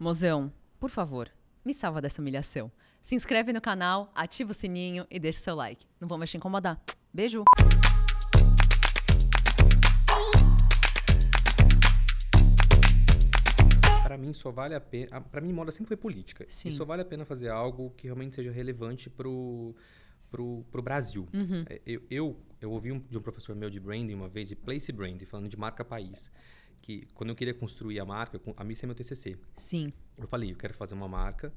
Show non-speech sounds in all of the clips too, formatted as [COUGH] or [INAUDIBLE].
Mozão, por favor, me salva dessa humilhação. Se inscreve no canal, ativa o sininho e deixa seu like. Não vou mais te incomodar. Beijo! Para mim, só vale a pena. Para mim, moda sempre foi política. Sim. E só vale a pena fazer algo que realmente seja relevante pro pro, pro Brasil. Uhum. É, eu, eu, eu, ouvi um, de um professor meu de branding uma vez, de place branding, falando de marca país que quando eu queria construir a marca, a missa é meu TCC. Sim. Eu falei, eu quero fazer uma marca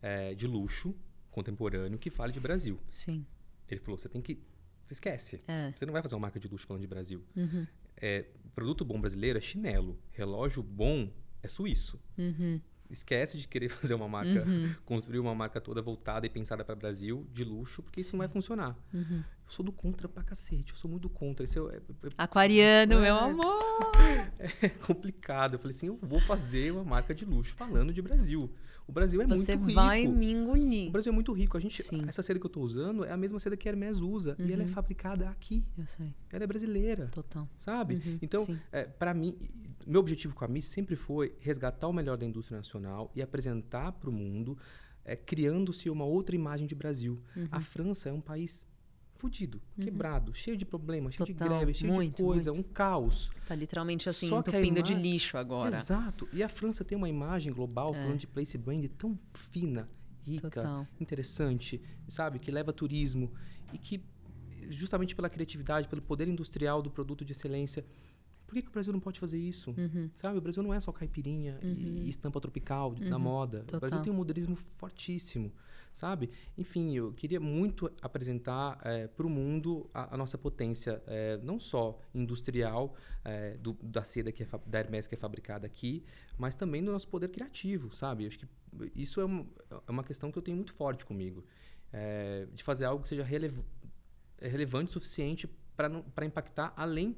é, de luxo contemporâneo que fale de Brasil. Sim. Ele falou, você tem que... Você esquece. É. Você não vai fazer uma marca de luxo falando de Brasil. Uhum. É, produto bom brasileiro é chinelo. Relógio bom é suíço. Uhum esquece de querer [LAUGHS] fazer uma marca, uhum. construir uma marca toda voltada e pensada para o Brasil, de luxo, porque Sim. isso não vai funcionar. Uhum. Eu sou do contra pra cacete, eu sou muito contra. Isso eu, é, é, Aquariano, é, meu amor! [LAUGHS] É complicado. Eu falei assim, eu vou fazer uma marca de luxo falando de Brasil. O Brasil é Você muito rico. Você vai me engolir. O Brasil é muito rico. A gente, Sim. essa seda que eu estou usando é a mesma seda que a Hermes usa. Uhum. E ela é uhum. fabricada aqui. Eu sei. Ela é brasileira. Total. Sabe? Uhum. Então, é, para mim, meu objetivo com a Miss sempre foi resgatar o melhor da indústria nacional e apresentar para o mundo, é, criando-se uma outra imagem de Brasil. Uhum. A França é um país fudido, uhum. quebrado, cheio de problemas, cheio Total, de greve, cheio muito, de coisa, muito. um caos. Tá literalmente assim, Só entupindo de lixo agora. Exato. E a França tem uma imagem global, é. falando de place brand, tão fina, rica, Total. interessante, sabe? Que leva turismo e que, justamente pela criatividade, pelo poder industrial do produto de excelência, por que, que o Brasil não pode fazer isso? Uhum. Sabe? O Brasil não é só caipirinha uhum. e estampa tropical na uhum. moda. Total. O Brasil tem um modernismo fortíssimo, sabe? Enfim, eu queria muito apresentar é, eh, para o mundo a, a, nossa potência, é, não só industrial, é, do, da seda que é da Hermes que é fabricada aqui, mas também do nosso poder criativo, sabe? Eu acho que isso é, um, é uma questão que eu tenho muito forte comigo. É, de fazer algo que seja relev relevante o suficiente para impactar além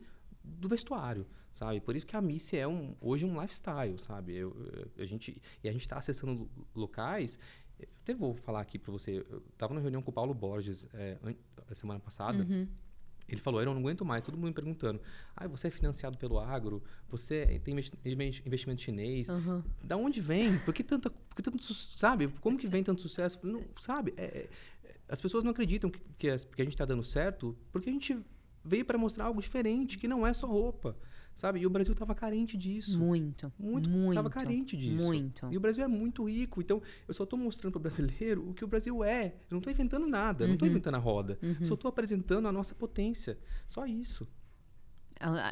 do vestuário, sabe? Por isso que a Missy é um, hoje um lifestyle, sabe? Eu, eu, a gente, e a gente está acessando locais. Eu até vou falar aqui para você. Eu estava na reunião com o Paulo Borges é, semana passada. Uhum. Ele falou, eu não aguento mais, todo mundo me perguntando. Ah, você é financiado pelo agro? Você tem investimento chinês? Uhum. Da onde vem? Por que, tanta, por que tanto, sabe? Como que vem tanto sucesso? Não, sabe? É, é as pessoas não acreditam que, que a gente está dando certo porque a gente veio para mostrar algo diferente, que não é só roupa. Sabe? E o Brasil estava carente disso. Muito. Muito. Estava carente disso. Muito. E o Brasil é muito rico. Então, eu só estou mostrando para o brasileiro o que o Brasil é. Eu não estou inventando nada. Uhum. Não estou inventando a roda. Uhum. Só estou apresentando a nossa potência. Só isso.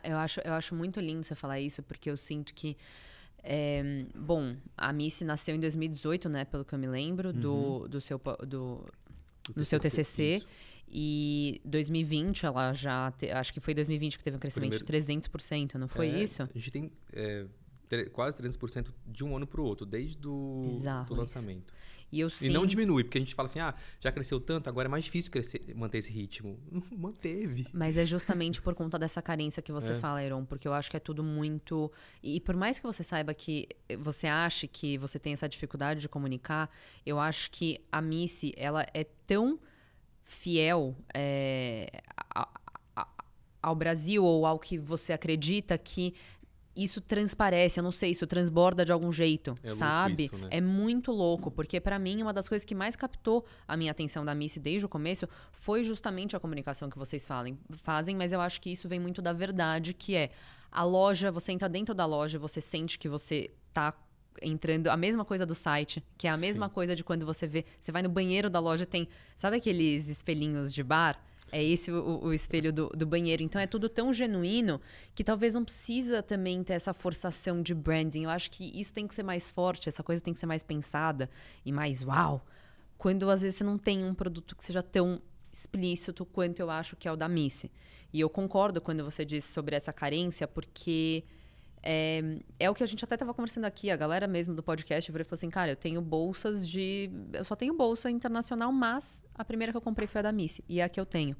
Eu acho, eu acho muito lindo você falar isso, porque eu sinto que. É, bom, a Missy nasceu em 2018, né? Pelo que eu me lembro, uhum. do, do seu, do, do, do TCC, seu TCC. E 2020, ela já. Te, acho que foi 2020 que teve um crescimento Primeiro, de 300%, não foi é, isso? A gente tem é, tre, quase 300% de um ano para o outro, desde do, lançamento. E, eu sinto... não diminui, porque a gente fala assim, ah, já cresceu tanto, agora é mais difícil crescer, manter esse ritmo. [LAUGHS] Manteve. Mas é justamente por conta dessa carência que você é. fala, Heron, porque eu acho que é tudo muito. E por mais que você saiba que você ache que você tem essa dificuldade de comunicar, eu acho que a Missy, ela é tão fiel é, ao Brasil ou ao que você acredita que isso transparece, eu não sei, isso transborda de algum jeito, é sabe? Isso, né? É muito louco, porque para mim uma das coisas que mais captou a minha atenção da Missy desde o começo foi justamente a comunicação que vocês falem, fazem, mas eu acho que isso vem muito da verdade, que é a loja, você entra dentro da loja, você sente que você tá entrando a mesma coisa do site, que é a mesma Sim. coisa de quando você vê, você vai no banheiro da loja tem, sabe aqueles espelhinhos de bar? É esse o, o espelho do, do, banheiro. Então é tudo tão genuíno que talvez não precisa também ter essa forçação de branding. Eu acho que isso tem que ser mais forte, essa coisa tem que ser mais pensada e mais uau. Quando às vezes você não tem um produto que seja tão explícito quanto eu acho que é o da Missy. E eu concordo quando você disse sobre essa carência, porque é, é o que a gente até estava conversando aqui, a galera mesmo do podcast falou assim: cara, eu tenho bolsas de. Eu só tenho bolsa internacional, mas a primeira que eu comprei foi a da Miss, e é a que eu tenho.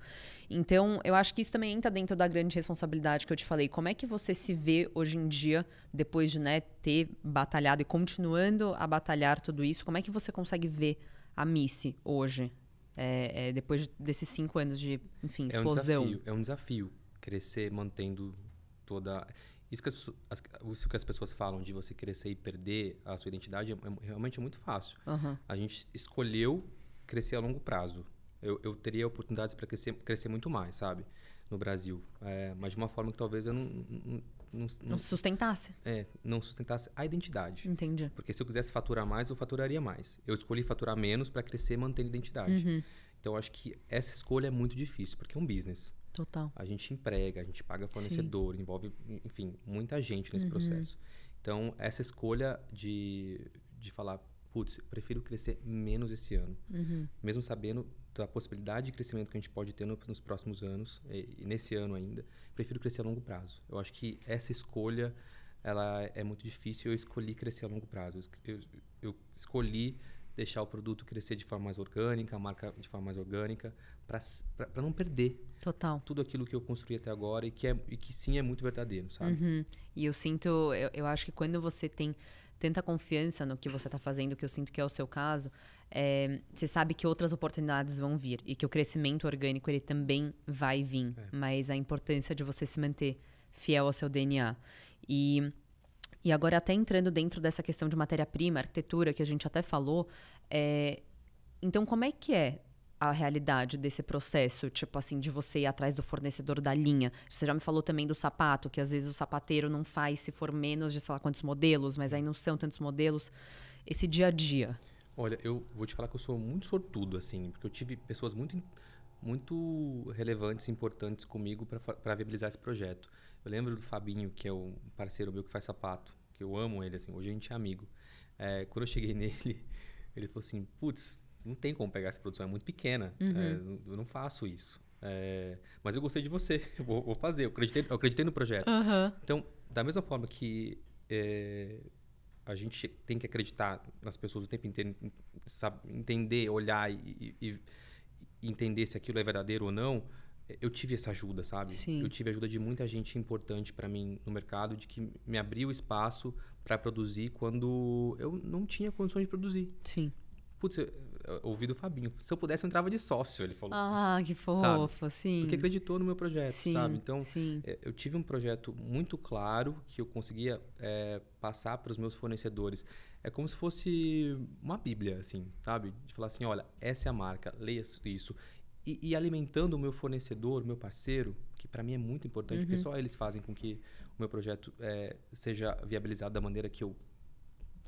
Então, eu acho que isso também entra dentro da grande responsabilidade que eu te falei. Como é que você se vê hoje em dia, depois de né, ter batalhado e continuando a batalhar tudo isso, como é que você consegue ver a Miss hoje? É, é, depois desses cinco anos de, enfim, explosão. É um desafio, é um desafio crescer mantendo toda. Isso que, as, as, isso que as pessoas falam de você crescer e perder a sua identidade é, é realmente é muito fácil. Uhum. A gente escolheu crescer a longo prazo. Eu, eu teria oportunidades para crescer, crescer muito mais, sabe? No Brasil. É, mas de uma forma que talvez eu não, não não, não, sustentasse. É, não sustentasse a identidade. Entendi. Porque se eu quisesse faturar mais, eu faturaria mais. Eu escolhi faturar menos para crescer e manter a identidade. Uhum. Então, acho que essa escolha é muito difícil, porque é um business. Total. A gente emprega, a gente paga fornecedor, Sim. envolve, enfim, muita gente nesse uhum. processo. Então, essa escolha de, de falar, putz, prefiro crescer menos esse ano, uhum. mesmo sabendo da possibilidade de crescimento que a gente pode ter no, nos próximos anos, e, e nesse ano ainda, prefiro crescer a longo prazo. Eu acho que essa escolha ela é muito difícil. Eu escolhi crescer a longo prazo. Eu, eu, eu escolhi deixar o produto crescer de forma mais orgânica, a marca de forma mais orgânica, para não perder Total. tudo aquilo que eu construí até agora e que, é, e que sim é muito verdadeiro, sabe? Uhum. E eu sinto, eu, eu acho que quando você tem tanta confiança no que você está fazendo, que eu sinto que é o seu caso, é, você sabe que outras oportunidades vão vir e que o crescimento orgânico ele também vai vir, é. mas a importância de você se manter fiel ao seu DNA. E e agora, até entrando dentro dessa questão de matéria-prima, arquitetura, que a gente até falou, é... então como é que é a realidade desse processo, tipo assim, de você ir atrás do fornecedor da linha. Você já me falou também do sapato, que às vezes o sapateiro não faz se for menos de sei lá quantos modelos, mas aí não são tantos modelos. Esse dia a dia. Olha, eu vou te falar que eu sou muito sortudo, assim, porque eu tive pessoas muito, muito relevantes, importantes comigo para viabilizar esse projeto. Eu lembro do Fabinho, que é um parceiro meu que faz sapato, que eu amo ele, assim, hoje a gente é amigo. É, quando eu cheguei [LAUGHS] nele, ele falou assim: putz, não tem como pegar essa produção, é muito pequena, uhum. é, eu não faço isso. É, mas eu gostei de você, [LAUGHS] eu vou, vou fazer, eu acreditei, eu acreditei no projeto. Uhum. Então, da mesma forma que é, a gente tem que acreditar nas pessoas o tempo inteiro, sabe, entender, olhar e, e, e entender se aquilo é verdadeiro ou não, eu tive essa ajuda, sabe? Sim. Eu tive ajuda de muita gente importante para mim no mercado, de que me abriu espaço para produzir quando eu não tinha condições de produzir. Sim. Putz, eu ouvi do Fabinho, se eu pudesse eu entrava de sócio, ele falou. Ah, que fofo, sabe? sim. Porque acreditou no meu projeto, sim, sabe? Então, sim. É, eu tive um projeto muito claro que eu conseguia é, passar para os meus fornecedores. É como se fosse uma bíblia, assim, sabe? De falar assim, olha, essa é a marca, leia isso e, e, alimentando o meu fornecedor, o meu parceiro, que para mim é muito importante, uhum. porque só eles fazem com que o meu projeto é, seja viabilizado da maneira que eu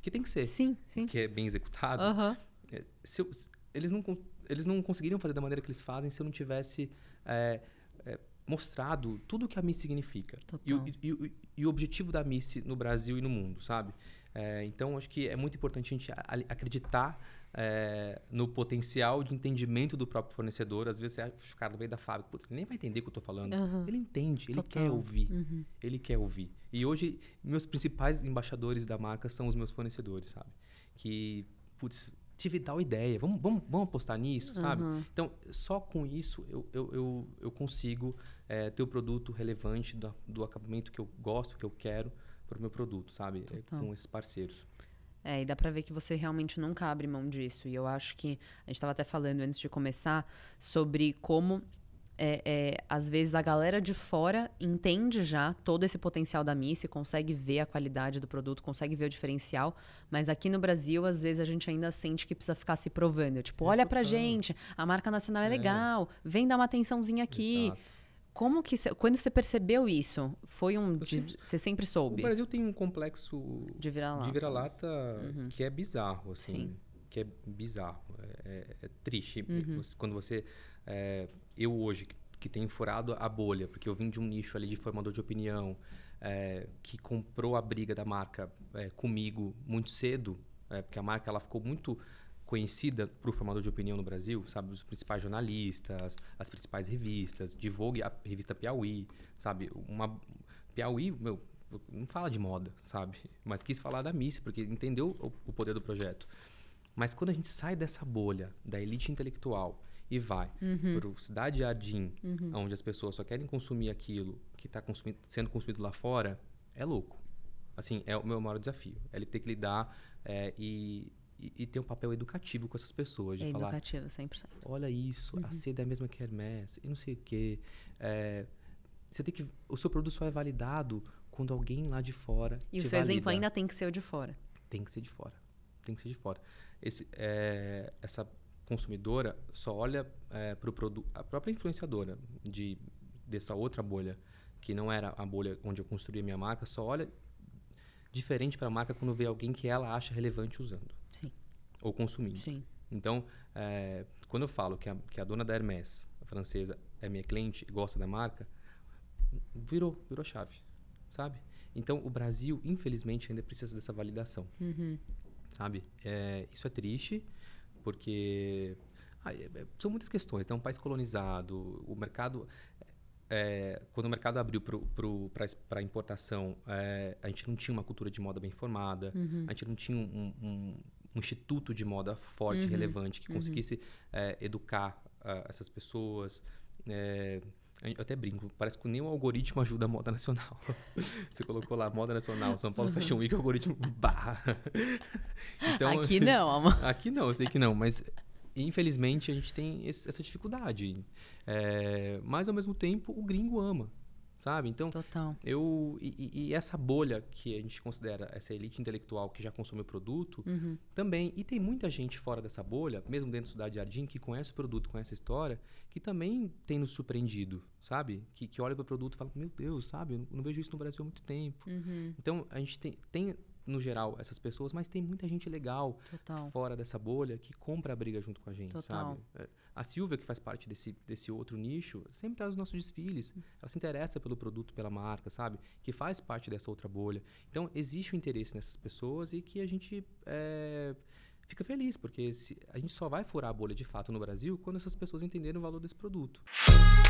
que tem que ser, sim, sim. que é bem executado. Uhum. Se eu, se, eles não eles não conseguiriam fazer da maneira que eles fazem se eu não tivesse é, é, mostrado tudo o que a Miss significa e o, e, o, e o, objetivo da Miss no Brasil e no mundo, sabe? É, então acho que é muito importante a gente acreditar é, no potencial de entendimento do próprio fornecedor. Às vezes você acha, cara, no meio da fábrica, putz, ele nem vai entender o que eu estou falando. Uhum. Ele entende, ele Total. quer ouvir. Uhum. Ele quer ouvir. E hoje, meus principais embaixadores da marca são os meus fornecedores, sabe? Que, putz, tive tal ideia, vamos, vamos, vamos apostar nisso, uhum. sabe? Então, só com isso eu, eu, eu, eu consigo é, ter o um produto relevante do, do acabamento que eu gosto, que eu quero para o meu produto, sabe? É com esses parceiros. É, e dá pra ver que você realmente nunca abre mão disso. E eu acho que a gente estava até falando antes de começar sobre como é, é, às vezes a galera de fora entende já todo esse potencial da e consegue ver a qualidade do produto, consegue ver o diferencial, mas aqui no Brasil, às vezes a gente ainda sente que precisa ficar se provando. Tipo, é olha total. pra gente, a marca nacional é, é. legal, vem dar uma atençãozinha aqui. Exato. Como que cê, quando você percebeu isso? Foi um você sempre soube? O Brasil tem um complexo de vira-lata, de vira-lata uhum. que é bizarro, assim, Sim. que é bizarro, é, é, é triste uhum. quando você é, eu hoje que, tenho furado a bolha, porque eu vim de um nicho ali de formador de opinião é, que comprou a briga da marca é, comigo muito cedo, é, porque a marca ela ficou muito conhecida para o formador de opinião no Brasil, sabe? Os principais jornalistas, as principais revistas, divulgue a revista Piauí, sabe? Uma Piauí, meu, não fala de moda, sabe? Mas quis falar da Miss, porque entendeu o, o poder do projeto. Mas quando a gente sai dessa bolha da elite intelectual e vai uhum. para o Cidade Jardim, uhum. onde as pessoas só querem consumir aquilo que está consumi sendo consumido lá fora, é louco. Assim, é o meu maior desafio. É ele ter que lidar é, e e, ter um papel educativo com essas pessoas. De é falar, educativo, 100%. Olha isso, uhum. a seda é a mesma que a Hermes, e não sei o quê. É, você tem que, o seu produto só é validado quando alguém lá de fora. E o seu valida. exemplo ainda tem que ser o de fora. Tem que ser de fora. Tem que ser de fora. Esse, é, essa consumidora só olha é, para o produto. A própria influenciadora de, dessa outra bolha, que não era a bolha onde eu construí a minha marca, só olha diferente para a marca quando vê alguém que ela acha relevante usando. Sim. Ou consumindo. Sim. Então, é, quando eu falo que a, que a dona da Hermès, a francesa, é minha cliente e gosta da marca, virou, virou chave, sabe? Então, o Brasil, infelizmente, ainda precisa dessa validação, uhum. sabe? É, isso é triste, porque ah, é, são muitas questões. é um país colonizado, o mercado... É, quando o mercado abriu para importação, é, a gente não tinha uma cultura de moda bem formada, uhum. a gente não tinha um, um um instituto de moda forte, uhum. relevante, que uhum. conseguisse uhum. é, educar uh, essas pessoas. É, eu até brinco, parece que nem o algoritmo ajuda a moda nacional. [LAUGHS] Você colocou lá, moda nacional, São Paulo uhum. Fashion Week, algoritmo [LAUGHS] barra. Então, aqui não, amor. [LAUGHS] Aqui não, eu sei que não, mas infelizmente a gente tem esse, essa dificuldade. É, mas ao mesmo tempo, o gringo ama sabe? Então, Total. eu e, e, essa bolha que a gente considera essa elite intelectual que já consome o produto, uhum. também e tem muita gente fora dessa bolha, mesmo dentro da cidade de Jardim, que conhece o produto, conhece a história, que também tem nos surpreendido, sabe? Que, que olha para o produto e fala, meu Deus, sabe? Eu não vejo isso no Brasil há muito tempo. Uhum. Então, a gente tem, tem no geral, essas pessoas, mas tem muita gente legal Total. fora dessa bolha que compra a briga junto com a gente, Total. sabe? É, a Silvia, que faz parte desse, desse outro nicho, sempre traz nos nossos desfiles. Ela se interessa pelo produto, pela marca, sabe? Que faz parte dessa outra bolha. Então, existe o um interesse nessas pessoas e que a gente é, fica feliz, porque se, a gente só vai furar a bolha de fato no Brasil quando essas pessoas entenderem o valor desse produto. Música